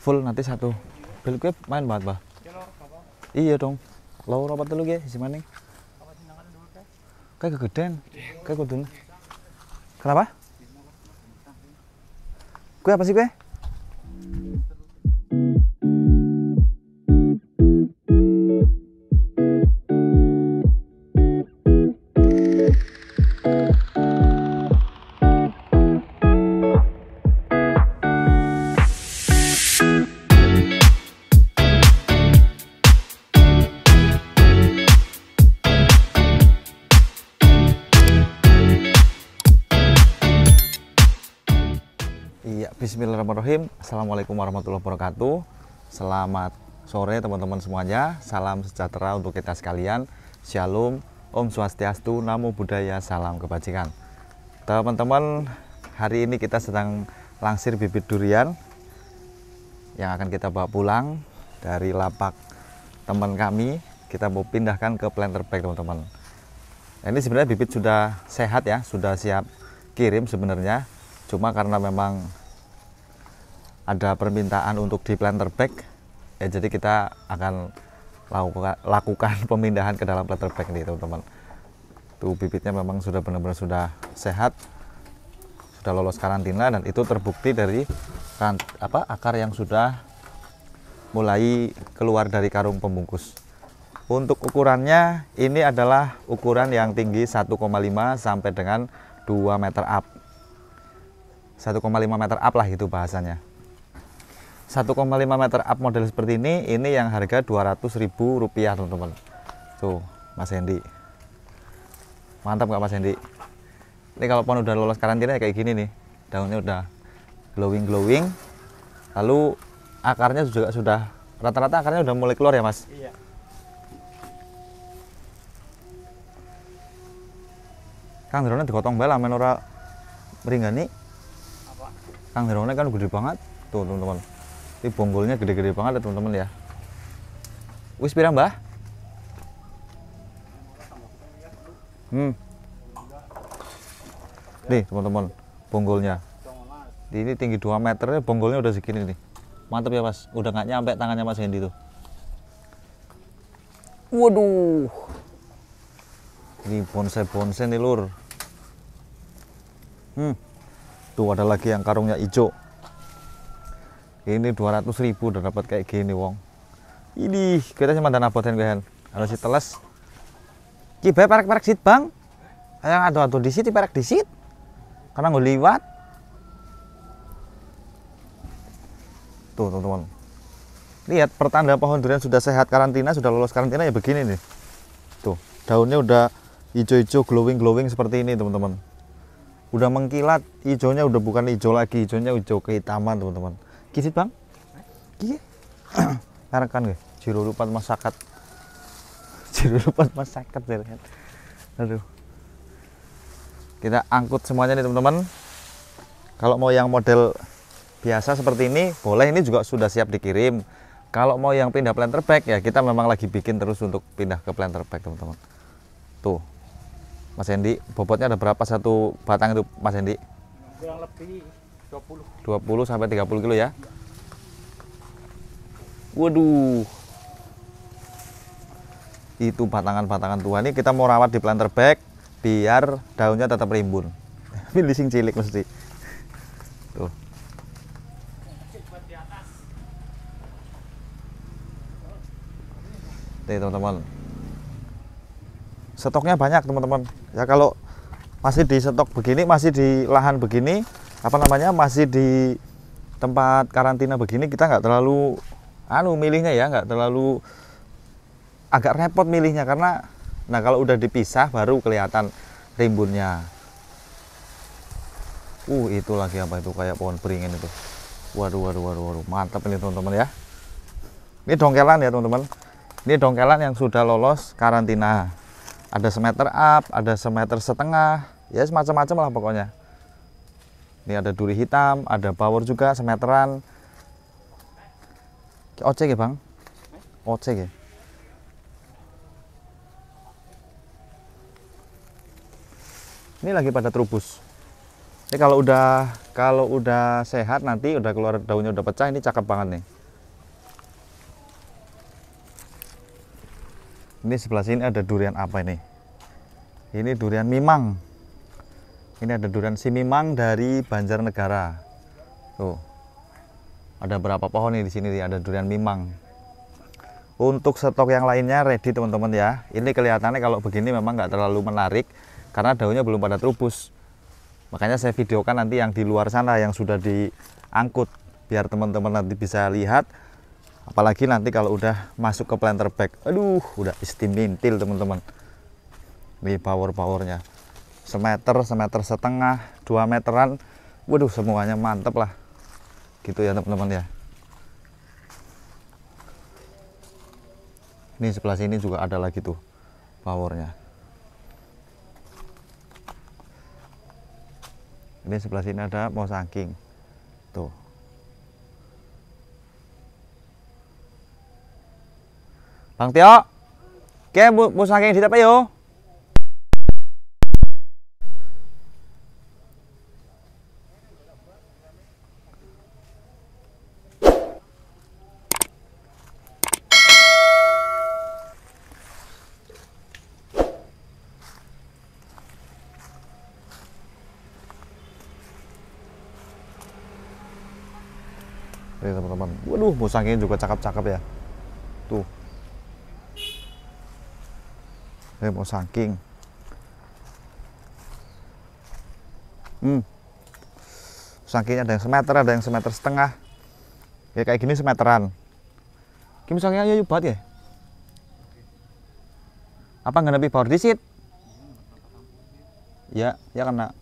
full nanti satu Bel gue main banget bah iya dong lo rapat dulu gue si maning kayak kegedean kayak kudun kenapa gue apa sih gue Iya, bismillahirrahmanirrahim. Assalamualaikum warahmatullahi wabarakatuh. Selamat sore teman-teman semuanya. Salam sejahtera untuk kita sekalian. Shalom, Om Swastiastu, Namo Buddhaya, Salam Kebajikan. Teman-teman, hari ini kita sedang langsir bibit durian yang akan kita bawa pulang dari lapak teman kami. Kita mau pindahkan ke planter bag, teman-teman. ini sebenarnya bibit sudah sehat ya, sudah siap kirim sebenarnya cuma karena memang ada permintaan untuk di planter bag ya jadi kita akan lakukan, lakukan pemindahan ke dalam planter bag nih teman-teman tuh bibitnya memang sudah benar-benar sudah sehat sudah lolos karantina dan itu terbukti dari kan, apa akar yang sudah mulai keluar dari karung pembungkus untuk ukurannya ini adalah ukuran yang tinggi 1,5 sampai dengan 2 meter up 1,5 meter up lah itu bahasanya 1,5 meter up model seperti ini ini yang harga 200.000 rupiah teman-teman tuh Mas Hendy mantap nggak Mas Hendy ini kalau pohon udah lolos karantina kayak gini nih daunnya udah glowing glowing lalu akarnya juga sudah rata-rata akarnya udah mulai keluar ya Mas iya. Kang drone digotong bala menora nih kang derongnya kan gede banget tuh teman-teman ini bonggolnya gede-gede banget ya teman-teman ya wis pirang mbah hmm nih teman-teman bonggolnya ini tinggi 2 meter bonggolnya udah segini nih mantep ya mas udah nggak nyampe tangannya mas Hendy tuh waduh ini bonsai-bonsai nih lur hmm Tuh ada lagi yang karungnya hijau. Ini 200 ribu udah dapat kayak gini wong. Ini kita cuma dana boten kahan. Kalau si teles. Kibai parek-parek sit bang. Yang ada atau di situ parek di sit. Karena nggak liwat. Tuh teman-teman. Lihat pertanda pohon durian sudah sehat karantina, sudah lolos karantina ya begini nih. Tuh daunnya udah hijau-hijau glowing-glowing seperti ini teman-teman udah mengkilat hijaunya udah bukan hijau lagi hijaunya hijau kehitaman teman-teman kisit bang iya kan gak? jiru lupa masakat jiru lupa masakat aduh kita angkut semuanya nih teman-teman kalau mau yang model biasa seperti ini boleh ini juga sudah siap dikirim kalau mau yang pindah planter bag ya kita memang lagi bikin terus untuk pindah ke planter bag teman-teman tuh Mas Hendi bobotnya ada berapa satu batang itu Mas Hendi kurang lebih 20 20 sampai 30 kilo ya waduh itu batangan-batangan tua ini kita mau rawat di planter bag biar daunnya tetap rimbun finishing lising cilik mesti tuh Tuh teman-teman stoknya banyak teman-teman ya kalau masih di stok begini masih di lahan begini apa namanya masih di tempat karantina begini kita nggak terlalu anu milihnya ya nggak terlalu agak repot milihnya karena nah kalau udah dipisah baru kelihatan rimbunnya uh itu lagi apa itu kayak pohon beringin itu waduh waduh waduh, waduh. mantap ini teman-teman ya ini dongkelan ya teman-teman ini dongkelan yang sudah lolos karantina ada semeter up ada semeter setengah ya semacam-macam lah pokoknya ini ada duri hitam ada power juga semeteran Oce ya bang oce ya ini lagi pada terubus ini kalau udah kalau udah sehat nanti udah keluar daunnya udah pecah ini cakep banget nih ini sebelah sini ada durian apa ini ini durian mimang ini ada durian si mimang dari Banjarnegara tuh ada berapa pohon nih di sini ada durian mimang untuk stok yang lainnya ready teman-teman ya ini kelihatannya kalau begini memang nggak terlalu menarik karena daunnya belum pada terubus makanya saya videokan nanti yang di luar sana yang sudah diangkut biar teman-teman nanti bisa lihat apalagi nanti kalau udah masuk ke planter bag aduh udah istimintil teman-teman ini power powernya semeter semeter setengah dua meteran waduh semuanya mantep lah gitu ya teman-teman ya ini sebelah sini juga ada lagi tuh powernya ini sebelah sini ada mau saking Bang Tio. Oke, bu, bu saking di apa yo? Ini teman-teman. Waduh, musangnya juga cakep-cakep ya. Tuh mau saking hmm sakingnya ada yang semeter ada yang semeter setengah ya kayak gini semeteran Kim misalnya ya yubat ya apa nggak lebih power disit ya ya kena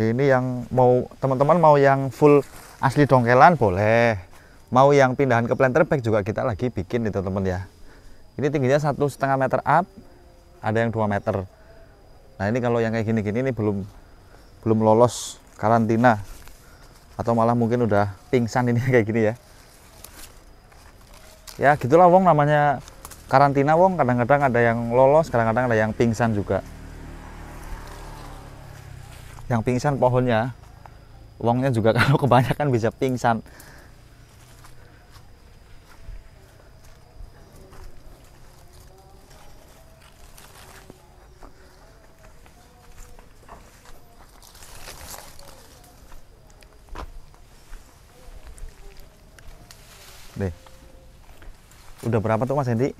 ini yang mau teman-teman mau yang full asli dongkelan boleh mau yang pindahan ke planter bag juga kita lagi bikin itu teman ya ini tingginya satu setengah meter up ada yang 2 meter nah ini kalau yang kayak gini-gini ini belum belum lolos karantina atau malah mungkin udah pingsan ini kayak gini ya ya gitulah wong namanya karantina wong kadang-kadang ada yang lolos kadang-kadang ada yang pingsan juga yang pingsan pohonnya wongnya juga kalau kebanyakan bisa pingsan Deh. Udah berapa tuh Mas Hendi?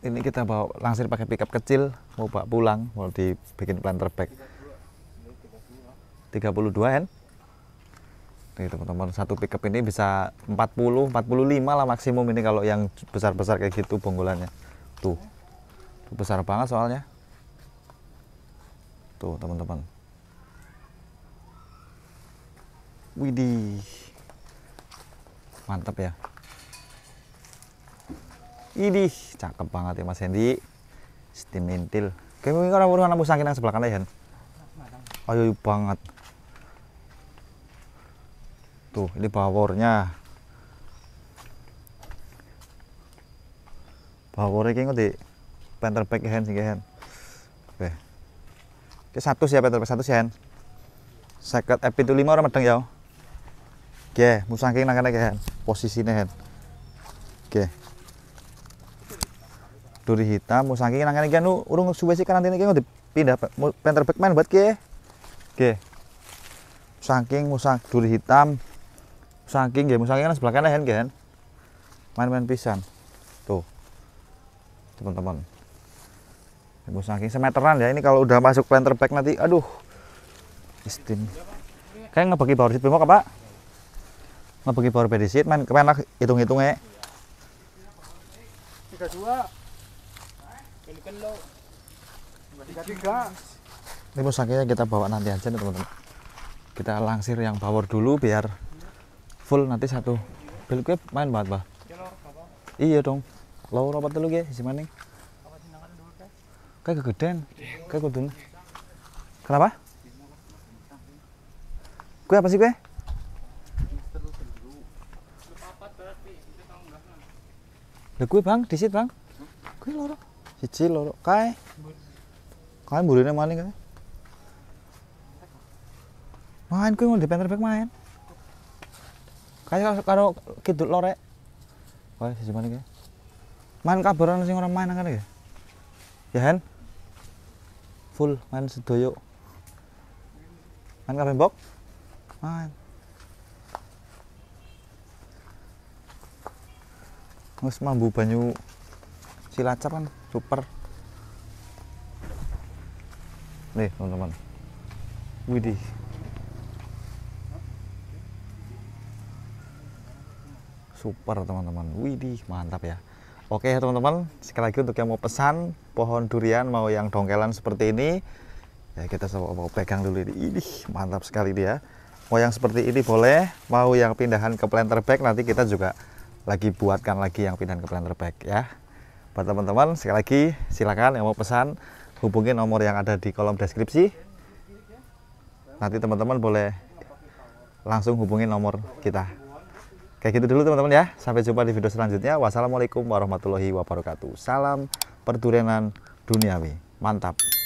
Ini kita bawa langsir pakai pickup kecil, mau bawa pulang, mau dibikin planter bag. 32 n Nih teman-teman, satu pickup ini bisa 40, 45 lah maksimum ini kalau yang besar-besar kayak gitu bonggolannya. Tuh. Besar banget soalnya. Tuh, teman-teman. Widih. Mantap ya. Idih, cakep banget ya Mas Hendi. Steam intil. Kayak mungkin orang buruan lampu yang sebelah kanan ya, Ayo banget. Tuh, ini powernya. Powernya kayaknya di Panther pack hand sih hand ke satu ya terus satu sih, seket epi itu lima orang medeng ya oke musangking nang kene kan posisinya kan oke duri hitam musangking nang kene kan urung suwe sih karantina pindah. dipindah penter main buat ke oke musangking musang duri hitam musangking ya musangking kan sebelah kanan kan main-main pisan tuh teman-teman Tembus saking semeteran ya ini kalau udah masuk planter bag nanti aduh istim Kayak ngebagi power seat bimok apa? Ngebagi power bed seat main kemana hitung-hitungnya. 32 kilo. 33. Ini pusakanya kita bawa nanti aja nih teman-teman. Kita langsir yang power dulu biar full nanti satu. Bel main banget, Bah. Iya dong. lo rapat dulu ya, si maning kayak kegedean kayak kudun kenapa gue apa sih gue Lah gue bang, disit bang. Gue loro. Siji loro. Kae. Kae murine maling kae. Main gue mau di penterbek main. Kae karo kidul lorek. Kae siji maling kae. Main kabaran sing orang main kan ya. Ya Han full main sedoyo main kabeh bok main terus mambu banyu Cilacap kan super nih teman-teman widih super teman-teman widih mantap ya Oke teman-teman, sekali lagi untuk yang mau pesan pohon durian mau yang dongkelan seperti ini, ya kita mau pegang dulu ini. Ini mantap sekali dia. Mau yang seperti ini boleh, mau yang pindahan ke planter bag nanti kita juga lagi buatkan lagi yang pindahan ke planter bag ya. Buat teman-teman sekali lagi silakan yang mau pesan hubungi nomor yang ada di kolom deskripsi. Nanti teman-teman boleh langsung hubungi nomor kita. Kayak gitu dulu teman-teman ya. Sampai jumpa di video selanjutnya. Wassalamualaikum warahmatullahi wabarakatuh. Salam perdurenan duniawi. Mantap.